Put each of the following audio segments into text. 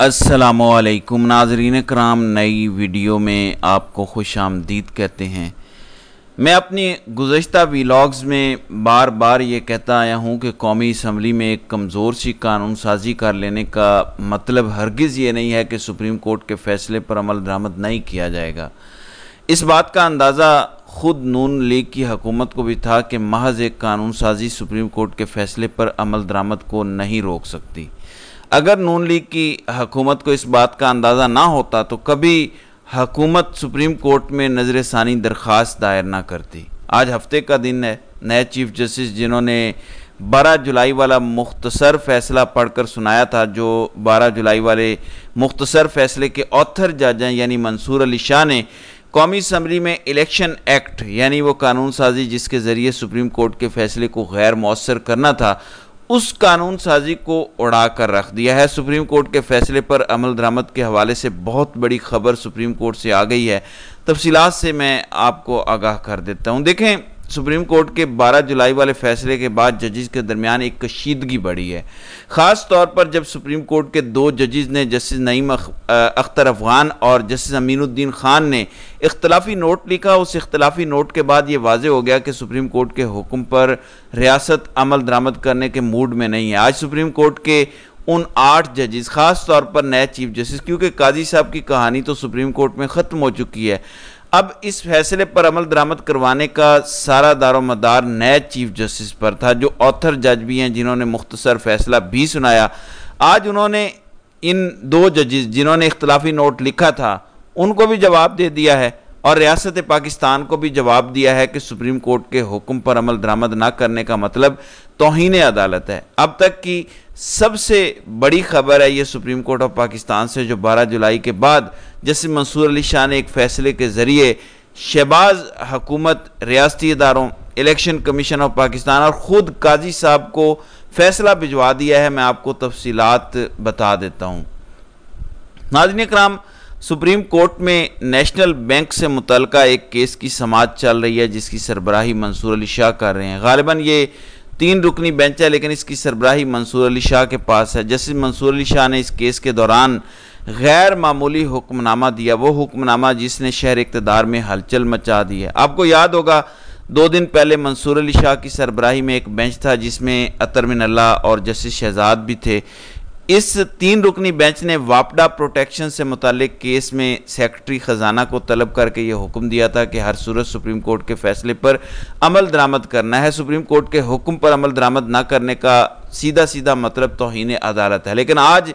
असलकुम नाजरीन कराम नई वीडियो में आपको खुश आमदीद कहते हैं मैं अपनी गुज्त वीलाग्स में बार बार ये कहता आया हूँ कि कौमी इसम्बली में एक कमज़ोर सी कानून साजी कर लेने का मतलब हरगज़ ये नहीं है कि सुप्रीम कोर्ट के फ़ैसले पर अमल दरामद नहीं किया जाएगा इस बात का अंदाज़ा ख़ुद नून लीग की हकूमत को भी था कि महज एक कानून साजी सुप्रीम कोर्ट के फ़ैसले पर अमल दरामद को नहीं रोक सकती अगर नून लीग की हकूमत को इस बात का अंदाज़ा ना होता तो कभी हकूमत सुप्रीम कोर्ट में नज़र षानी दरख्वास्त दायर ना करती आज हफ्ते का दिन है नए चीफ जस्टिस जिन्होंने 12 जुलाई वाला मुख्तसर फैसला पढ़कर सुनाया था जो 12 जुलाई वाले मुख्तसर फैसले के ऑथर जज हैं यानी मंसूर अली शाह ने कौमी असम्बली में इलेक्शन एक्ट यानी वो कानून साजी जिसके ज़रिए सुप्रीम कोर्ट के फैसले को गैर मौसर करना था उस कानून साजी को उड़ा कर रख दिया है सुप्रीम कोर्ट के फैसले पर अमल दरामद के हवाले से बहुत बड़ी खबर सुप्रीम कोर्ट से आ गई है तफसीलात से मैं आपको आगाह कर देता हूँ देखें सुप्रीम कोर्ट के 12 जुलाई वाले फैसले के बाद जजेस के दरमियान एक कशीदगी बढ़ी है ख़ास तौर पर जब सुप्रीम कोर्ट के दो जजेस ने जस्टिस नईम अख्तर अफगान और जस्टिस अमीनुद्दीन खान ने इख्तलाफी नोट लिखा उस इख्तलाफी नोट के बाद ये वाज हो गया कि सुप्रीम कोर्ट के हुक्म पर रियासत अमल दरामद करने के मूड में नहीं है आज सुप्रीम कोर्ट के उन आठ जजेस ख़ास तौर पर नए चीफ जस्टिस क्योंकि काजी साहब की कहानी तो सुप्रीम कोर्ट में ख़त्म हो चुकी है अब इस फैसले पर अमल दरामद करवाने का सारा दारोमदार नए चीफ जस्टिस पर था जो ऑथर जज भी हैं जिन्होंने मुख्तसर फैसला भी सुनाया आज उन्होंने इन दो जजेस जिन्होंने इख्तलाफी नोट लिखा था उनको भी जवाब दे दिया है और रियासत पाकिस्तान को भी जवाब दिया है कि सुप्रीम कोर्ट के हुक्म पर अमल दरामद ना करने का मतलब तोहन अदालत है अब तक की सबसे बड़ी खबर है ये सुप्रीम कोर्ट ऑफ पाकिस्तान से जो 12 जुलाई के बाद जैसे मंसूर अली शाह ने एक फैसले के ज़रिए शहबाज हकूमत रियासती इदारों इलेक्शन कमीशन ऑफ पाकिस्तान और ख़ुद काजी साहब को फैसला भिजवा दिया है मैं आपको तफसीत बता देता हूँ नाजन कराम सुप्रीम कोर्ट में नेशनल बैंक से मुतल एक केस की समाज चल रही है जिसकी सरबराही मंसूर अली शाह कर रहे हैं गालिबा ये तीन रुकनी बेंच है लेकिन इसकी सरबराही मंसूर अली शाह के पास है जस्टिस मंसूर अली शाह ने इस केस के दौरान गैर मामूली हुक्मनामा दिया वो हुक्मनामा जिसने शहर इकतदार में हलचल मचा दी है आपको याद होगा दो दिन पहले मंसूर अली शाह की सरबराही में एक बेंच था जिसमें अतरमिनल्ला अल्लाह और जस्टिस शहजाद भी थे इस तीन रुकनी बेंच ने वापडा प्रोटेक्शन से मुतलिक केस में सेक्रेटरी ख़जाना को तलब करके ये हुक्म दिया था कि हर सूरत सुप्रीम कोर्ट के फैसले पर अमल दरामद करना है सुप्रीम कोर्ट के हुक्म पर अमल दरामद ना करने का सीधा सीधा मतलब तोहन अदालत है लेकिन आज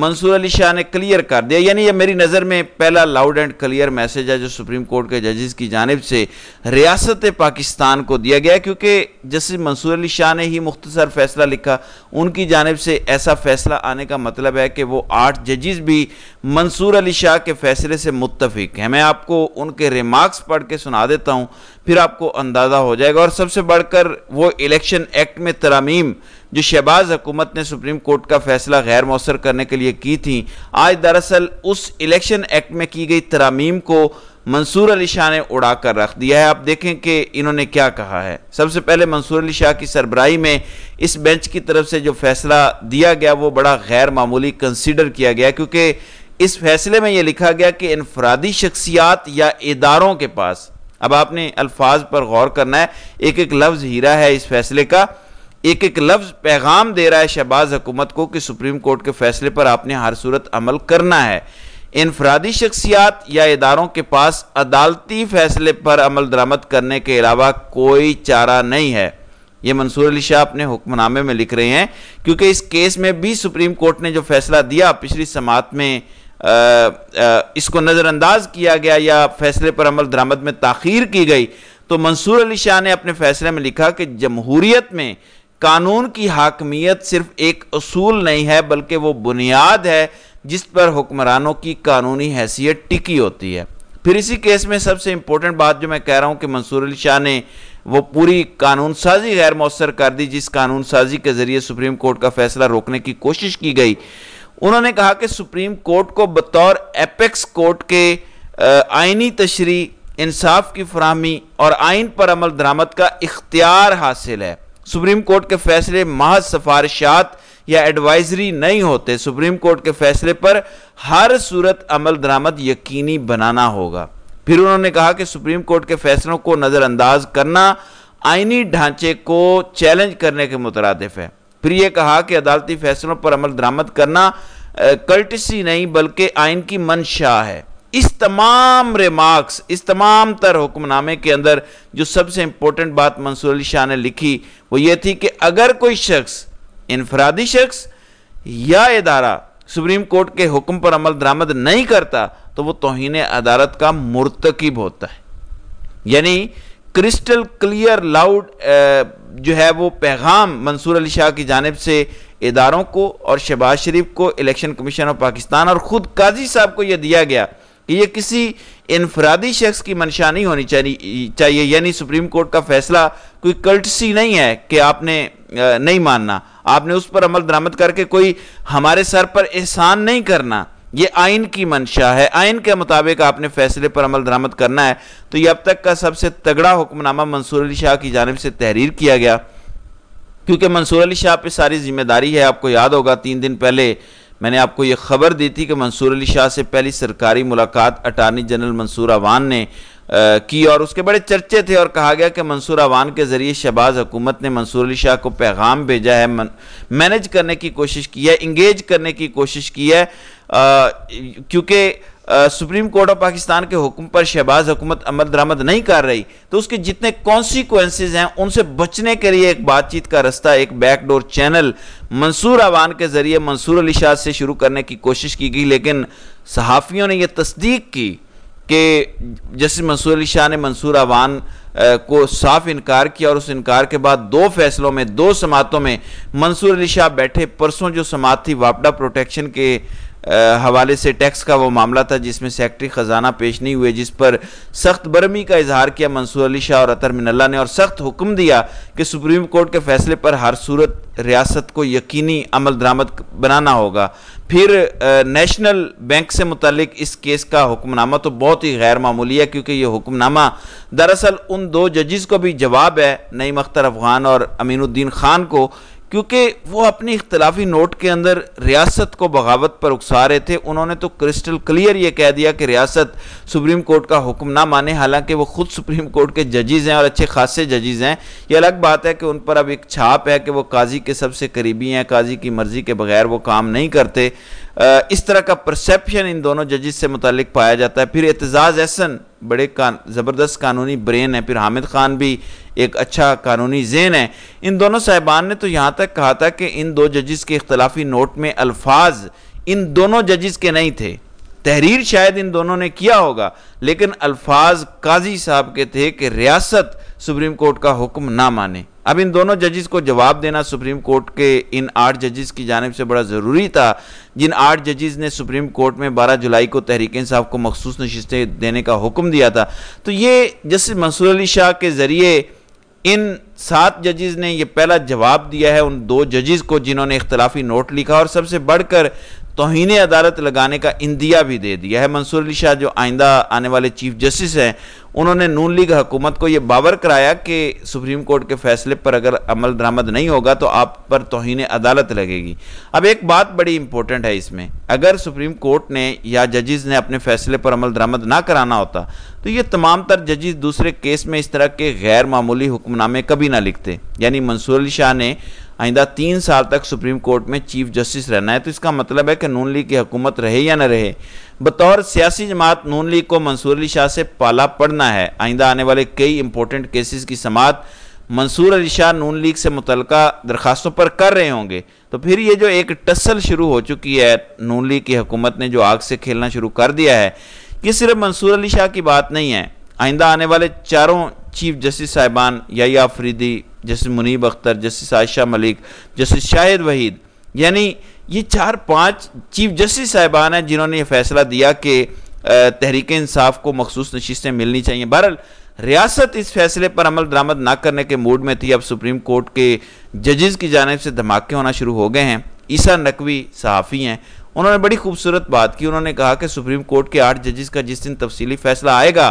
मंसूर अली शाह ने क्लियर कर दिया यानी यह मेरी नज़र में पहला लाउड एंड क्लियर मैसेज है जो सुप्रीम कोर्ट के जजेस की जानब से रियासत पाकिस्तान को दिया गया क्योंकि जस्टिस मंसूर अली शाह ने ही मुख्तसर फैसला लिखा उनकी जानब से ऐसा फैसला आने का मतलब है कि वो आठ जजेस भी मंसूर अली शाह के फैसले से मुतफिक हैं मैं आपको उनके रिमार्क्स पढ़ के सुना देता हूँ फिर आपको अंदाज़ा हो जाएगा और सबसे बढ़कर वो इलेक्शन एक्ट में तरामीम जो शहबाज हुकूमत ने सुप्रीम कोर्ट का फैसला गैर मौसर करने के लिए की थी आज दरअसल उस इलेक्शन एक्ट में की गई तरामीम को मंसूर अली शाह ने उड़ा कर रख दिया है आप देखें कि इन्होंने क्या कहा है सबसे पहले मंसूर अली शाह की सरबराही में इस बेंच की तरफ से जो फैसला दिया गया वो बड़ा गैर मामूली कंसिडर किया गया क्योंकि इस फैसले में यह लिखा गया कि इनफरादी शख्सियात या इदारों के पास अब आपने अल्फाज पर गौर करना है एक एक लफ्ज़ हीरा है इस फैसले का एक एक लफ्ज पैगाम दे रहा है शहबाज हुकूमत को कि सुप्रीम कोर्ट के फैसले पर आपने हर सूरत अमल करना है इनफरादी शख्सियात या इदारों के पास अदालती फैसले पर अमल दरामद करने के अलावा कोई चारा नहीं है ये मंसूर अली शाह अपने हुक्मनामे में लिख रहे हैं क्योंकि इस केस में भी सुप्रीम कोर्ट ने जो फैसला दिया पिछली समात में आ, आ, इसको नज़रअंदाज किया गया या फैसले पर अमल दरामद में ताखीर की गई तो मंसूर अली शाह ने अपने फैसले में लिखा कि जमहूरीत में कानून की हाकमियत सिर्फ एक असूल नहीं है बल्कि वो बुनियाद है जिस पर हुक्मरानों की कानूनी हैसियत टिकी होती है फिर इसी केस में सबसे इम्पोर्टेंट बात जो मैं कह रहा हूँ कि मंसूर अली शाह ने वो पूरी कानून साजी गैर मौसर कर दी जिस कानून साजी के ज़रिए सुप्रीम कोर्ट का फैसला रोकने की कोशिश की गई उन्होंने कहा कि सुप्रीम कोर्ट को बतौर एपेक्स कोर्ट के आइनी तशरी इंसाफ की फरहमी और आइन पर अमल दरामद का इख्तियार हासिल है सुप्रीम कोर्ट के फैसले महज सिफारिशात या एडवाइजरी नहीं होते सुप्रीम कोर्ट के फैसले पर हर सूरत अमल दरामद यकीनी बनाना होगा फिर उन्होंने कहा कि सुप्रीम कोर्ट के फैसलों को नज़रअंदाज करना आइनी ढांचे को चैलेंज करने के मुतरदफ है फिर यह कहा कि अदालती फैसलों पर अमल दरामद करना कल्टसी नहीं बल्कि आइन की मंशा है इस तमाम रिमार्क्स इस तमाम तर हुक्मनामे के अंदर जो सबसे इंपॉर्टेंट बात मंसूर अली शाह ने लिखी वो ये थी कि अगर कोई शख्स इनफरादी शख्स या इदारा सुप्रीम कोर्ट के हुक्म पर अमल दरामद नहीं करता तो वो तोहन अदालत का मुरतकब होता है यानी क्रिस्टल क्लियर लाउड जो है वो पैगाम मंसूर अली शाह की जानब से इदारों को और शहबाज शरीफ को इलेक्शन कमीशन ऑफ पाकिस्तान और ख़ुद काजी साहब को यह दिया गया कि ये किसी इनफरादी शख्स की मंशा नहीं होनी चाहिए यानी सुप्रीम कोर्ट का फैसला कोई कल्टसी नहीं है कि आपने नहीं मानना आपने उस पर अमल दरामद करके कोई हमारे सर पर एहसान नहीं करना ये आइन की मंशा है आइन के मुताबिक आपने फैसले पर अमल दरामद करना है तो ये अब तक का सबसे तगड़ा हुक्मनामा मंसूर अली शाह की जानब से तहरीर किया गया क्योंकि मंसूर अली शाह पे सारी जिम्मेदारी है आपको याद होगा तीन दिन पहले मैंने आपको ये खबर दी थी कि मंसूर अली शाह से पहली सरकारी मुलाकात अटारनी जनरल मंसूर अवान ने की और उसके बड़े चर्चे थे और कहा गया कि मंसूर अवान के ज़रिए शहबाज हुकूमत ने मंसूर अली शाह को पैगाम भेजा है मैनेज करने की कोशिश की है इंगेज करने की कोशिश की है क्योंकि सुप्रीम कोर्ट ऑफ पाकिस्तान के हुक्म पर शहबाज हुकूमत अमल दरामद नहीं कर रही तो उसके जितने कॉन्सिक्वेंसेज हैं उनसे बचने के लिए एक बातचीत का रास्ता एक बैकडोर चैनल मंसूर अवान के ज़रिए मंसूर अली शाह से शुरू करने की कोशिश की गई लेकिन सहाफ़ियों ने यह तस्दीक की कि जस्टिस मंसूर अली शाह ने मंसूर अवान को साफ इनकार किया और उस इनकार के बाद दो फैसलों में दो समातों में मंसूर अली शाह बैठे परसों जो समात थी वापडा प्रोटेक्शन के हवाले से टैक्स का वो मामला था जिसमें सेक्रेटरी ख़जाना पेश नहीं हुए जिस पर सख्त बरमी का इजहार किया मंसूर अली शाह और अतर मिनल्ला ने और सख्त हुक्म दिया कि सुप्रीम कोर्ट के फैसले पर हर सूरत रियासत को यकीनी अमल दरामद बनाना होगा फिर नेशनल बैंक से मुतलिक इस केस का हुक्मनामा तो बहुत ही गैर मामूली है क्योंकि ये हुक्मनामा दरअसल उन दो जजिस को भी जवाब है नईम अख्तर अफगान और अमीनुद्दीन खान को क्योंकि वो अपनी इख्तलाफी नोट के अंदर रियासत को बगावत पर उकसा रहे थे उन्होंने तो क्रिस्टल क्लियर ये कह दिया कि रियासत सुप्रीम कोर्ट का हुक्म ना माने हालांकि वो खुद सुप्रीम कोर्ट के जजेज़ हैं और अच्छे खासे जजेज़ हैं ये अलग बात है कि उन पर अब एक छाप है कि वो काजी के सबसे करीबी हैं काजी की मर्ज़ी के बगैर वो काम नहीं करते इस तरह का परसेप्शन इन दोनों जजेस से मुतलिक पाया जाता है फिर एतजाज़ एहसन बड़े कान ज़बरदस्त कानूनी ब्रेन है फिर हामिद ख़ान भी एक अच्छा कानूनी जेन है इन दोनों साहिबान ने तो यहाँ तक कहा था कि इन दो जजेस के अख्तलाफी नोट में अल्फाज इन दोनों जजेस के नहीं थे तहरीर शायद इन दोनों ने किया होगा लेकिन अल्फाज काजी साहब के थे कि रियासत सुप्रीम कोर्ट का हुक्म ना माने अब इन दोनों जजेस को जवाब देना सुप्रीम कोर्ट के इन आठ जजेस की जानब से बड़ा ज़रूरी था जिन आठ जजेस ने सुप्रीम कोर्ट में 12 जुलाई को तहरीक इंसाफ को मखसूस नशस्तें देने का हुक्म दिया था तो ये जस्टिस मंसूर अली शाह के ज़रिए इन सात जजेज ने यह पहला जवाब दिया है उन दो जजेज को जिन्होंने इख्तलाफी नोट लिखा और सबसे बढ़कर तोहन अदालत लगाने का इंदिया भी दे दिया है मंसूर अली शाह जो आइंदा आने वाले चीफ जस्टिस हैं उन्होंने नून लीग हुकूमत को यह बावर कराया कि सुप्रीम कोर्ट के फैसले पर अगर अमल दरामद नहीं होगा तो आप पर तोहन अदालत लगेगी अब एक बात बड़ी इंपॉर्टेंट है इसमें अगर सुप्रीम कोर्ट ने या जजेज ने अपने फैसले पर अमल दरामद ना कराना होता तो ये तमाम तर जजेस दूसरे केस में इस तरह के गैर मामूली हुक्मनामे कभी ना लिखते यानी मंसूर अली शाह ने आइंदा तीन साल तक सुप्रीम कोर्ट में चीफ जस्टिस रहना है तो इसका मतलब है कि नून लीग की हुकूमत रहे या ना रहे बतौर सियासी जमात नून लीग को मंसूर अली शाह से पाला पड़ना है आइंदा आने वाले कई इंपॉर्टेंट केसेस की समात मंसूर अली शाह नून लीग से मुतलका दरख्वास्तों पर कर रहे होंगे तो फिर ये जो एक टसल शुरू हो चुकी है नून लीग की हुकूमत ने जो आग से खेलना शुरू कर दिया है ये सिर्फ मंसूर अली शाह की बात नहीं है आइंदा आने वाले चारों चीफ जस्टिस साहिबान या फरीदी justice Muneeb Akhtar justice Ayesha Malik justice Shahid Waheed यानी ये चार पांच चीफ जस्टिस साहिबान हैं जिन्होंने ये फैसला दिया कि तहरीक इंसाफ को मखसूस नशीसें मिलनी चाहिए बहरहाल रियासत इस फैसले पर अमल दरामद ना करने के मूड में थी अब सुप्रीम कोर्ट के जजेस की जानब से धमाके होना शुरू हो गए हैं ईसा नकवी सहाफ़ी हैं उन्होंने बड़ी खूबसूरत बात की उन्होंने कहा कि सुप्रीम कोर्ट के आठ जजेस का जिस दिन तफसीली फैसला आएगा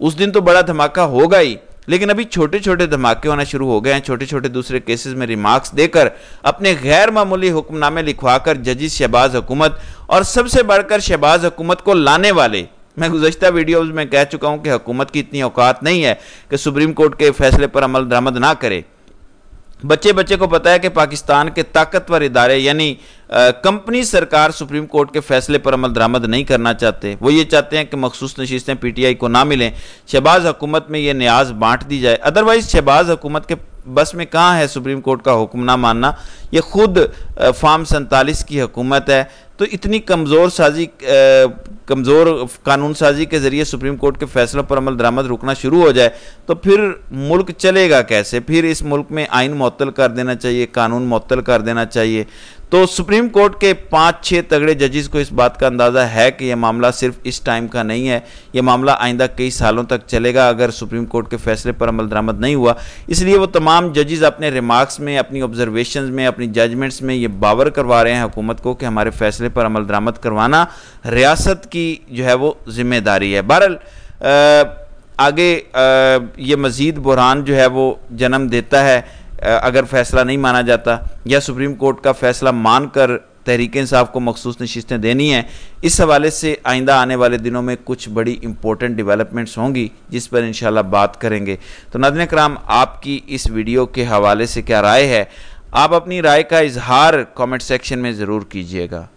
उस दिन तो बड़ा धमाका होगा ही लेकिन अभी छोटे छोटे धमाके होना शुरू हो गए हैं छोटे छोटे दूसरे केसेस में रिमार्क्स देकर अपने गैर मामूली हुक्मनामे लिखवाकर जजिस शहबाज हुकूमत और सबसे बढ़कर शहबाज हुकूमत को लाने वाले मैं गुजशत वीडियोज़ में कह चुका हूँ कि हुकूमत की इतनी औकात नहीं है कि सुप्रीम कोर्ट के फैसले पर अमल दरामद ना करे बच्चे बच्चे को पता है कि पाकिस्तान के ताकतवर इदारे यानी कंपनी सरकार सुप्रीम कोर्ट के फैसले पर अमल दरामद नहीं करना चाहते वो ये चाहते हैं कि मखसूस टी पीटीआई को ना मिलें शहबाज हुकूमत में ये न्याज बांट दी जाए अदरवाइज़ शहबाज हुकूमत के बस में कहाँ है सुप्रीम कोर्ट का हुक्म ना मानना ये खुद फार्म सैंतालीस की हुकूमत है तो इतनी कमज़ोर साजी कमज़ोर कानून साजी के ज़रिए सुप्रीम कोर्ट के फैसलों पर अमल दरामद रुकना शुरू हो जाए तो फिर मुल्क चलेगा कैसे फिर इस मुल्क में आइन मअतल कर देना चाहिए कानून मअतल कर देना चाहिए तो सुप्रीम कोर्ट के पाँच छः तगड़े जजेस को इस बात का अंदाज़ा है कि यह मामला सिर्फ इस टाइम का नहीं है यह मामला आइंदा कई सालों तक चलेगा अगर सुप्रीम कोर्ट के फैसले पर अमल दरामद नहीं हुआ इसलिए वो तमाम जजेस अपने रिमार्क्स में अपनी ऑब्जर्वेशन में अपनी जजमेंट्स में ये बावर करवा रहे हैं हुकूमत को कि हमारे फैसले पर अमल दरामद करवाना रियासत की जो है वो जिम्मेदारी है बहरल आगे आ, ये मज़ीद बुरहान जो है वो जन्म देता है अगर फैसला नहीं माना जाता या सुप्रीम कोर्ट का फैसला मानकर तहरीक इंसाफ को मखसूस नशस्तें देनी हैं इस हवाले से आइंदा आने वाले दिनों में कुछ बड़ी इंपॉर्टेंट डेवलपमेंट्स होंगी जिस पर इन बात करेंगे तो नदन कराम आपकी इस वीडियो के हवाले से क्या राय है आप अपनी राय का इजहार कमेंट सेक्शन में ज़रूर कीजिएगा